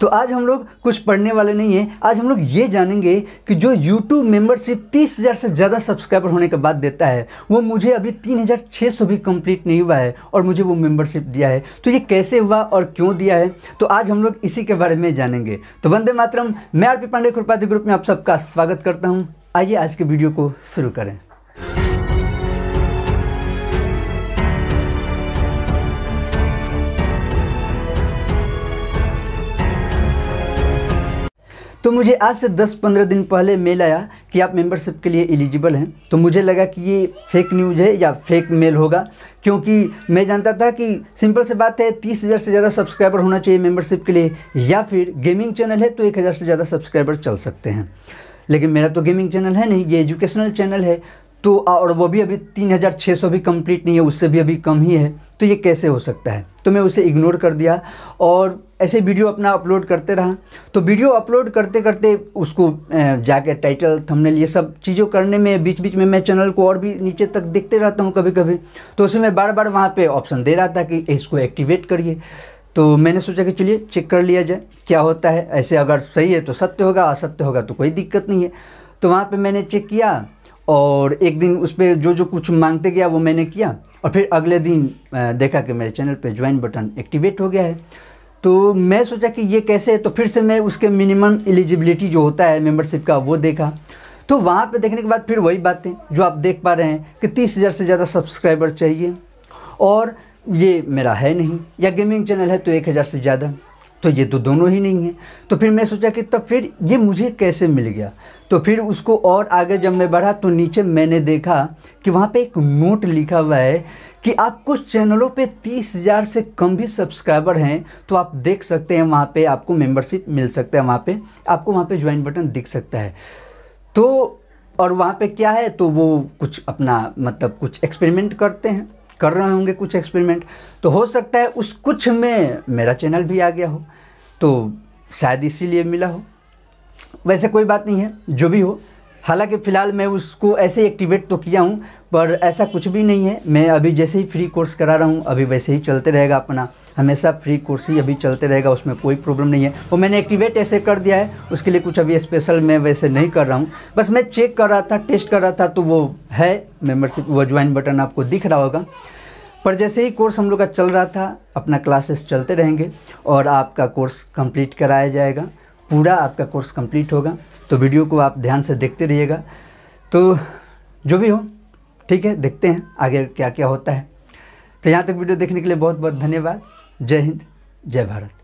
तो आज हम लोग कुछ पढ़ने वाले नहीं हैं आज हम लोग ये जानेंगे कि जो यूट्यूब मेंबरशिप तीस हज़ार से ज़्यादा सब्सक्राइबर होने के बाद देता है वो मुझे अभी तीन हज़ार छः सौ भी कंप्लीट नहीं हुआ है और मुझे वो मेम्बरशिप दिया है तो ये कैसे हुआ और क्यों दिया है तो आज हम लोग इसी के बारे में जानेंगे तो वंदे मातरम मैं आर पांडे खुरपाती ग्रुप में आप सबका स्वागत करता हूँ आइए आज के वीडियो को शुरू करें तो मुझे आज से 10-15 दिन पहले मेल आया कि आप मेंबरशिप के लिए एलिजिबल हैं तो मुझे लगा कि ये फेक न्यूज़ है या फेक मेल होगा क्योंकि मैं जानता था कि सिंपल से बात है तीस हज़ार से ज़्यादा सब्सक्राइबर होना चाहिए मेंबरशिप के लिए या फिर गेमिंग चैनल है तो एक हज़ार से ज़्यादा सब्सक्राइबर चल सकते हैं लेकिन मेरा तो गेमिंग चैनल है नहीं ये एजुकेशनल चैनल है तो और वो भी अभी तीन हज़ार छः सौ भी कंप्लीट नहीं है उससे भी अभी कम ही है तो ये कैसे हो सकता है तो मैं उसे इग्नोर कर दिया और ऐसे वीडियो अपना अपलोड करते रहा तो वीडियो अपलोड करते करते उसको जाके टाइटल थंबनेल ये सब चीज़ों करने में बीच बीच में मैं चैनल को और भी नीचे तक देखते रहता हूँ कभी कभी तो उसे मैं बार बार वहाँ पे ऑप्शन दे रहा था कि इसको एक्टिवेट करिए तो मैंने सोचा कि चलिए चेक कर लिया जाए क्या होता है ऐसे अगर सही है तो सत्य होगा असत्य होगा तो कोई दिक्कत नहीं है तो वहाँ पर मैंने चेक किया और एक दिन उस पर जो जो कुछ मांगते गया वो मैंने किया और फिर अगले दिन देखा कि मेरे चैनल पे ज्वाइन बटन एक्टिवेट हो गया है तो मैं सोचा कि ये कैसे है तो फिर से मैं उसके मिनिमम एलिजिबिलिटी जो होता है मेंबरशिप का वो देखा तो वहाँ पे देखने के बाद फिर वही बातें जो आप देख पा रहे हैं कि तीस हज़ार से ज़्यादा सब्सक्राइबर चाहिए और ये मेरा है नहीं या गेमिंग चैनल है तो एक हज़ार से ज़्यादा तो ये तो दोनों ही नहीं है तो फिर मैं सोचा कि तब फिर ये मुझे कैसे मिल गया तो फिर उसको और आगे जब मैं बढ़ा तो नीचे मैंने देखा कि वहाँ पे एक नोट लिखा हुआ है कि आप कुछ चैनलों पे तीस हज़ार से कम भी सब्सक्राइबर हैं तो आप देख सकते हैं वहाँ पे आपको मेंबरशिप मिल सकता है वहाँ पे आपको वहाँ पे ज्वाइन बटन दिख सकता है तो और वहाँ पे क्या है तो वो कुछ अपना मतलब कुछ एक्सपेरिमेंट करते हैं कर रहे होंगे कुछ एक्सपेरिमेंट तो हो सकता है उस कुछ में मेरा चैनल भी आ गया हो तो शायद इसीलिए मिला हो वैसे कोई बात नहीं है जो भी हो हालांकि फ़िलहाल मैं उसको ऐसे ही एक्टिवेट तो किया हूँ पर ऐसा कुछ भी नहीं है मैं अभी जैसे ही फ्री कोर्स करा रहा हूँ अभी वैसे ही चलते रहेगा अपना हमेशा फ्री कोर्स ही अभी चलते रहेगा उसमें कोई प्रॉब्लम नहीं है वो मैंने एक्टिवेट ऐसे कर दिया है उसके लिए कुछ अभी स्पेशल मैं वैसे नहीं कर रहा हूँ बस मैं चेक कर रहा था टेस्ट कर रहा था तो वो है मेम्बरशिप वो ज्वाइन बटन आपको दिख रहा होगा पर जैसे ही कोर्स हम लोग का चल रहा था अपना क्लासेस चलते रहेंगे और आपका कोर्स कंप्लीट कराया जाएगा पूरा आपका कोर्स कंप्लीट होगा तो वीडियो को आप ध्यान से देखते रहिएगा तो जो भी हो ठीक है देखते हैं आगे क्या क्या होता है तो यहाँ तक वीडियो देखने के लिए बहुत बहुत धन्यवाद जय हिंद जय भारत